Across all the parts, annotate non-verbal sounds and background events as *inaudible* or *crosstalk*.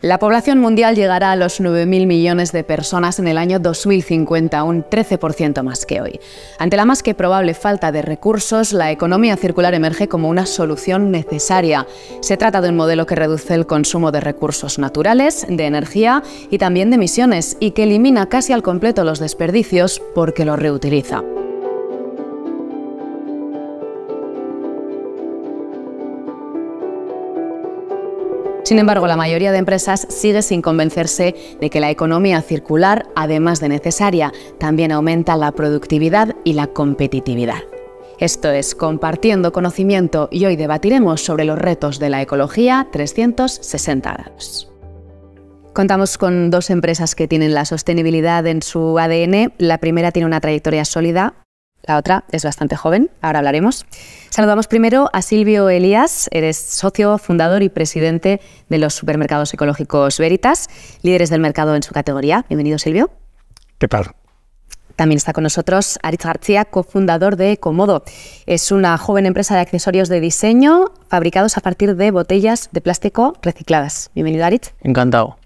La población mundial llegará a los 9.000 millones de personas en el año 2050, un 13% más que hoy. Ante la más que probable falta de recursos, la economía circular emerge como una solución necesaria. Se trata de un modelo que reduce el consumo de recursos naturales, de energía y también de emisiones, y que elimina casi al completo los desperdicios porque los reutiliza. Sin embargo, la mayoría de empresas sigue sin convencerse de que la economía circular, además de necesaria, también aumenta la productividad y la competitividad. Esto es Compartiendo Conocimiento y hoy debatiremos sobre los retos de la ecología 360 grados. Contamos con dos empresas que tienen la sostenibilidad en su ADN. La primera tiene una trayectoria sólida la otra es bastante joven, ahora hablaremos. Saludamos primero a Silvio Elías, eres socio, fundador y presidente de los supermercados ecológicos Veritas, líderes del mercado en su categoría. Bienvenido, Silvio. ¿Qué tal? También está con nosotros Aritz García, cofundador de Comodo. Es una joven empresa de accesorios de diseño fabricados a partir de botellas de plástico recicladas. Bienvenido, Aritz. Encantado.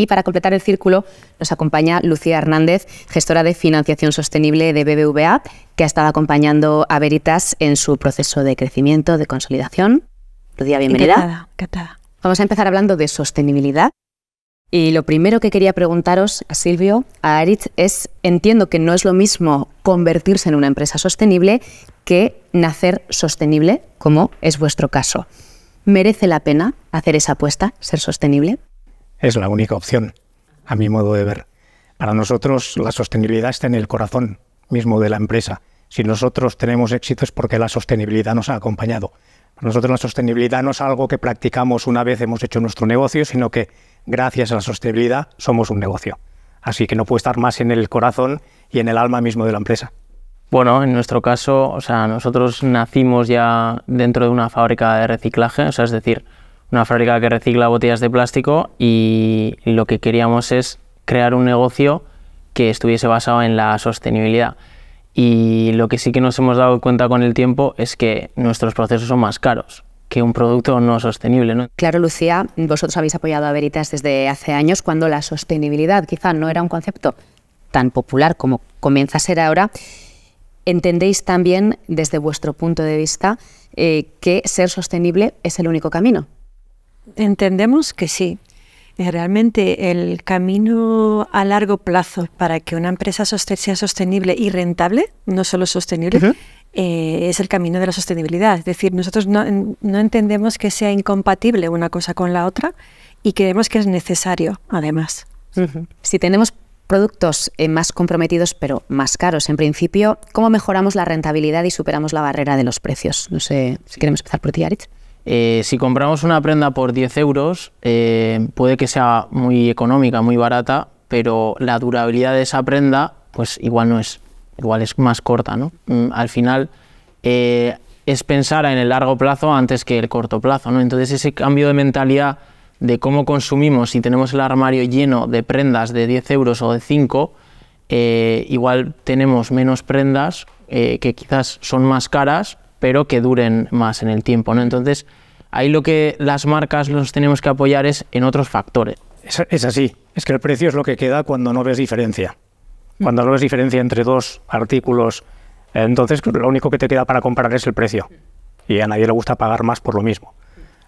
Y para completar el círculo nos acompaña Lucía Hernández, gestora de financiación sostenible de BBVA, que ha estado acompañando a Veritas en su proceso de crecimiento, de consolidación. Lucía, bienvenida. Encantada, Vamos a empezar hablando de sostenibilidad. Y lo primero que quería preguntaros a Silvio, a Aritz, es, entiendo que no es lo mismo convertirse en una empresa sostenible que nacer sostenible, como es vuestro caso. ¿Merece la pena hacer esa apuesta, ser sostenible? es la única opción, a mi modo de ver. Para nosotros la sostenibilidad está en el corazón mismo de la empresa. Si nosotros tenemos éxito es porque la sostenibilidad nos ha acompañado. Para nosotros la sostenibilidad no es algo que practicamos una vez hemos hecho nuestro negocio, sino que gracias a la sostenibilidad somos un negocio. Así que no puede estar más en el corazón y en el alma mismo de la empresa. Bueno, en nuestro caso, o sea, nosotros nacimos ya dentro de una fábrica de reciclaje, o sea, es decir, una fábrica que recicla botellas de plástico y lo que queríamos es crear un negocio que estuviese basado en la sostenibilidad. Y lo que sí que nos hemos dado cuenta con el tiempo es que nuestros procesos son más caros que un producto no sostenible. Claro, Lucía, vosotros habéis apoyado a Veritas desde hace años cuando la sostenibilidad quizá no era un concepto tan popular como comienza a ser ahora. Entendéis también desde vuestro punto de vista eh, que ser sostenible es el único camino. Entendemos que sí. Eh, realmente el camino a largo plazo para que una empresa sea sostenible y rentable, no solo sostenible, eh, es el camino de la sostenibilidad. Es decir, nosotros no, entendemos que sea incompatible una cosa con la otra y creemos que es necesario, además. Si tenemos productos eh, más comprometidos pero más caros. En principio, ¿cómo mejoramos la rentabilidad y superamos la barrera de los precios? No sé si queremos empezar por ti, Aritz. Eh, si compramos una prenda por 10 euros, eh, puede que sea muy económica, muy barata, pero la durabilidad de esa prenda, pues igual no es, igual es más corta, ¿no? Mm, al final eh, es pensar en el largo plazo antes que el corto plazo, ¿no? Entonces ese cambio de mentalidad de cómo consumimos, si tenemos el armario lleno de prendas de 10 euros o de 5, igual tenemos menos prendas que quizás son más caras, pero que duren más en el tiempo. ¿no? Entonces, ahí lo que las marcas nos tenemos que apoyar es en otros factores. Es, así, es que el precio es lo que queda cuando no ves diferencia. Mm. Cuando no ves diferencia entre dos artículos, entonces lo único que te queda para comprar es el precio. Y a nadie le gusta pagar más por lo mismo.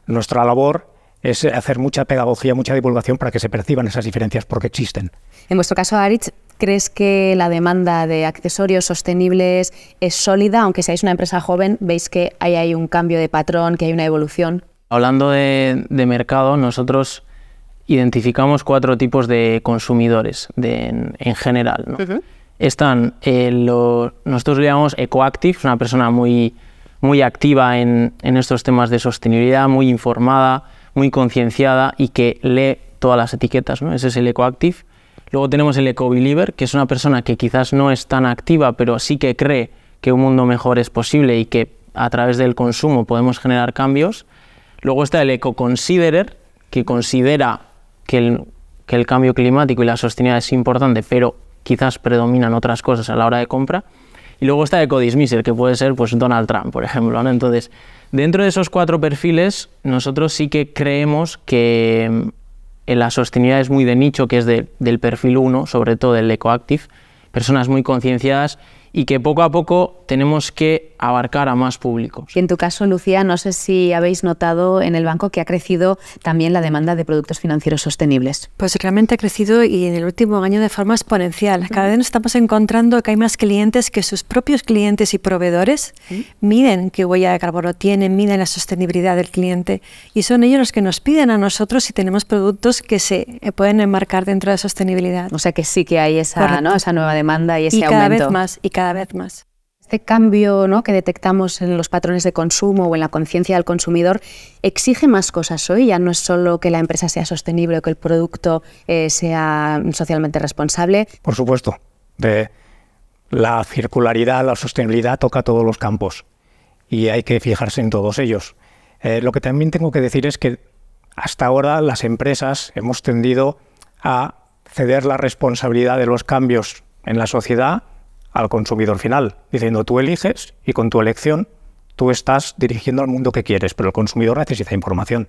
Nuestra labor es hacer mucha pedagogía, mucha divulgación para que se perciban esas diferencias porque existen. En vuestro caso, Aritz, ¿Crees que la demanda de accesorios sostenibles es sólida? Aunque seáis una empresa joven, veis que ahí hay un cambio de patrón, que hay una evolución. Hablando de, mercado, nosotros identificamos cuatro tipos de consumidores en, general. Están eh, nosotros lo llamamos ecoactive, una persona muy, muy activa en, en estos temas de sostenibilidad, muy informada, muy concienciada y que lee todas las etiquetas. ¿no? Ese es el ecoactive. Luego tenemos el eco-believer, que es una persona que quizás no es tan activa, pero sí que cree que un mundo mejor es posible y que a través del consumo podemos generar cambios. Luego está el eco-considerer, que considera que el, cambio climático y la sostenibilidad es importante, pero quizás predominan otras cosas a la hora de compra. Y luego está el eco dismisser que puede ser pues, Donald Trump, por ejemplo. Entonces, dentro de esos cuatro perfiles, nosotros sí que creemos que eh, la sostenibilidad es muy de nicho, que es del perfil 1, sobre todo del EcoActive, personas muy concienciadas y que poco a poco tenemos que abarcar a más públicos. Y en tu caso, Lucía, no sé si habéis notado en el banco que ha crecido también la demanda de productos financieros sostenibles. Pues realmente ha crecido y en el último año de forma exponencial. Cada vez nos estamos encontrando que hay más clientes que sus propios clientes y proveedores ¿Mm? miden qué huella de carbono tienen, miden la sostenibilidad del cliente y son ellos los que nos piden a nosotros si tenemos productos que se pueden enmarcar dentro de la sostenibilidad. O sea que sí que hay esa, nueva demanda y ese cada aumento. Vez más, cada vez más. Este cambio que detectamos en los patrones de consumo o en la conciencia del consumidor exige más cosas hoy. Ya no es solo que la empresa sea sostenible o que el producto eh, sea socialmente responsable. Por supuesto. De la circularidad, la sostenibilidad toca todos los campos y hay que fijarse en todos ellos. Eh, lo que también tengo que decir es que hasta ahora las empresas hemos tendido a ceder la responsabilidad de los cambios en la sociedad al consumidor final, diciendo tú eliges y con tu elección tú estás dirigiendo al mundo que quieres, pero el consumidor necesita información.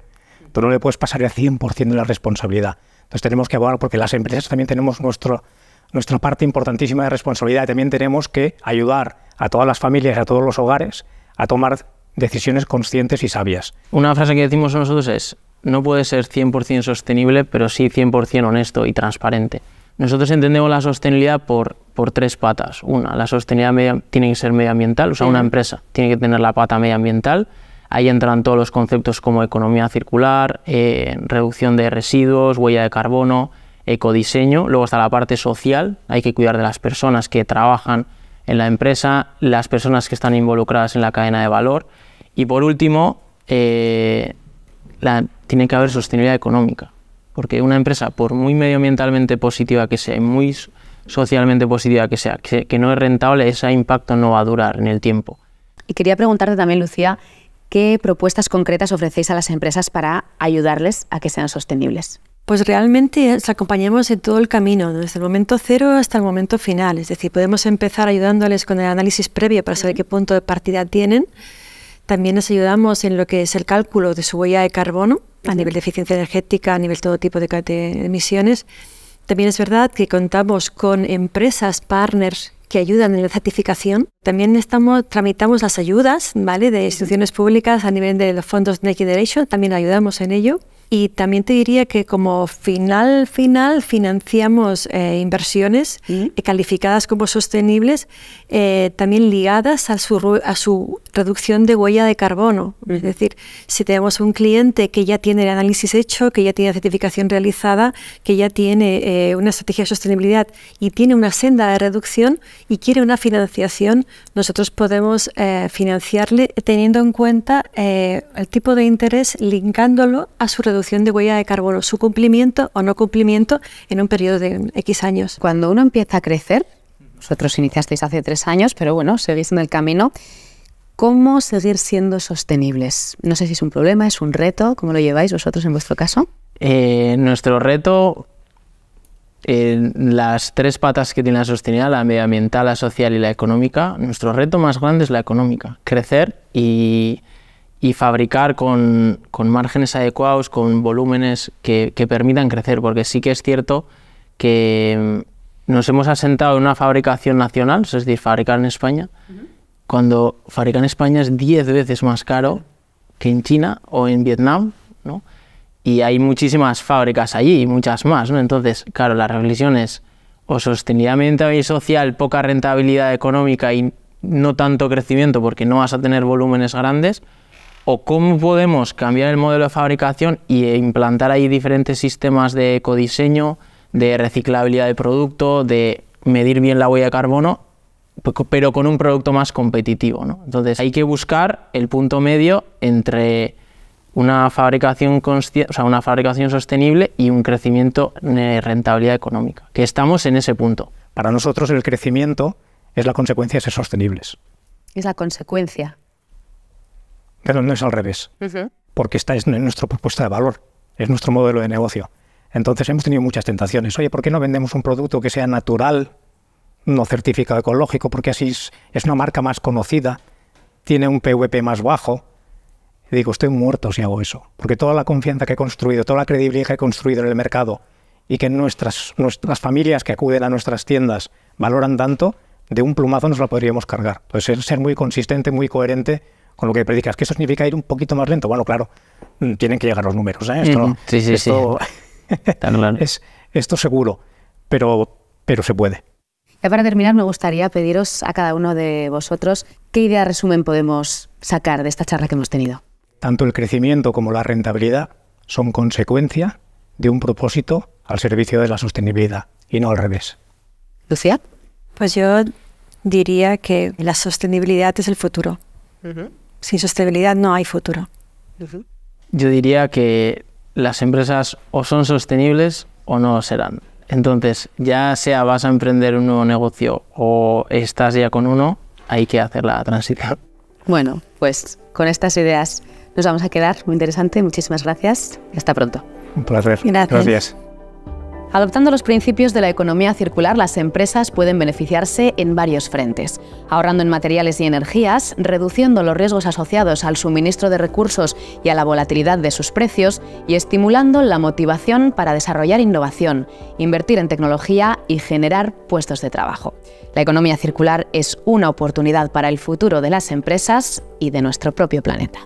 Tú no le puedes pasar el 100% de la responsabilidad. Entonces tenemos que abogar porque las empresas también tenemos nuestro, nuestra parte importantísima de responsabilidad. y También tenemos que ayudar a todas las familias, y a todos los hogares, a tomar decisiones conscientes y sabias. Una frase que decimos nosotros es, no puede ser 100% sostenible, pero sí 100% honesto y transparente. Nosotros entendemos la sostenibilidad por por tres patas. Una, la sostenibilidad tiene que ser medioambiental, o sea, una empresa tiene que tener la pata medioambiental. Ahí entran todos los conceptos como economía circular, eh, reducción de residuos, huella de carbono, ecodiseño. Luego está la parte social, hay que cuidar de las personas que trabajan en la empresa, las personas que están involucradas en la cadena de valor. Y por último, eh, tiene que haber sostenibilidad económica, porque una empresa, por muy medioambientalmente positiva que sea muy socialmente positiva que sea, que, no es rentable, ese impacto no va a durar en el tiempo. Y quería preguntarte también, Lucía, ¿qué propuestas concretas ofrecéis a las empresas para ayudarles a que sean sostenibles? Pues realmente eh, os acompañamos en todo el camino, desde el momento cero hasta el momento final. Es decir, podemos empezar ayudándoles con el análisis previo para saber qué punto de partida tienen. También les ayudamos en lo que es el cálculo de su huella de carbono a nivel de eficiencia energética, a nivel todo tipo de emisiones. También es verdad que contamos con empresas partners que ayudan en la certificación también estamos, tramitamos las ayudas ¿vale? de instituciones públicas a nivel de los fondos Next Generation, también ayudamos en ello. Y también te diría que como final, final, financiamos eh, inversiones ¿Mm? eh, calificadas como sostenibles, eh, también ligadas a su, a su reducción de huella de carbono. ¿Mm? Es decir, si tenemos un cliente que ya tiene el análisis hecho, que ya tiene certificación realizada, que ya tiene una estrategia de sostenibilidad y tiene una senda de reducción y quiere una financiación nosotros podemos eh, financiarle teniendo en cuenta eh, el tipo de interés, linkándolo a su reducción de huella de carbono, su cumplimiento o no cumplimiento en un periodo de X años. Cuando uno empieza a crecer, vosotros iniciasteis hace tres años, pero bueno, seguís en el camino. ¿Cómo seguir siendo sostenibles? No sé si es un problema, es un reto, ¿cómo lo lleváis vosotros en vuestro caso? Eh, nuestro reto en las tres patas que tiene la sostenibilidad, la medioambiental, la social y la económica, nuestro reto más grande es la económica, crecer y, y fabricar con, con, márgenes adecuados, con volúmenes que, que, permitan crecer, porque sí que es cierto que mm, nos hemos asentado en una fabricación nacional, es decir, fabricar en España, cuando fabricar en España es 10 veces más caro que en China o en Vietnam, ¿no? y hay muchísimas fábricas allí, y muchas más, ¿no? Entonces, claro, la reflexión es o sostenibilidad ambiental y social, poca rentabilidad económica y no tanto crecimiento porque no vas a tener volúmenes grandes, o cómo podemos cambiar el modelo de fabricación e implantar ahí diferentes sistemas de ecodiseño, de reciclabilidad de producto, de medir bien la huella de carbono, pues, pero con un producto más competitivo. ¿no? Entonces hay que buscar el punto medio entre una fabricación, o una fabricación sostenible y un crecimiento de eh, rentabilidad económica, que estamos en ese punto. Para nosotros el crecimiento es la consecuencia de ser sostenibles. Es la consecuencia. Pero no es al revés, porque esta es nuestra propuesta de valor, es nuestro modelo de negocio. Entonces hemos tenido muchas tentaciones. Oye, ¿por qué no vendemos un producto que sea natural, no certificado ecológico? Porque así es una marca más conocida, tiene un PVP más bajo, y digo, estoy muerto si hago eso, porque toda la confianza que he construido, toda la credibilidad que he construido en el mercado y que nuestras, nuestras familias que acuden a nuestras tiendas valoran tanto, de un plumazo nos la podríamos cargar. Entonces, ser muy consistente, muy coherente con lo que predicas. ¿Qué eso significa ir un poquito más lento? Bueno, claro, mm, tienen que llegar los números. ¿eh? Esto, sí, sí, *laughs* es, esto seguro, pero, pero se puede. para terminar, me gustaría pediros a cada uno de vosotros qué idea resumen podemos sacar de esta charla que hemos tenido. Tanto el crecimiento como la rentabilidad son consecuencia de un propósito al servicio de la sostenibilidad y no al revés. Lucía. Pues yo diría que la sostenibilidad es el futuro. Sin sostenibilidad no hay futuro. Yo diría que las empresas o son sostenibles o no serán. Entonces, ya sea vas a emprender un nuevo negocio o estás ya con uno, hay que hacer la transición. Bueno, pues con estas ideas nos vamos a quedar. Muy interesante. Muchísimas gracias. Hasta pronto. Un placer. Gracias. gracias. Adoptando los principios de la economía circular, las empresas pueden beneficiarse en varios frentes, ahorrando en materiales y energías, reduciendo los riesgos asociados al suministro de recursos y a la volatilidad de sus precios, y estimulando la motivación para desarrollar innovación, invertir en tecnología y generar puestos de trabajo. La economía circular es una oportunidad para el futuro de las empresas y de nuestro propio planeta.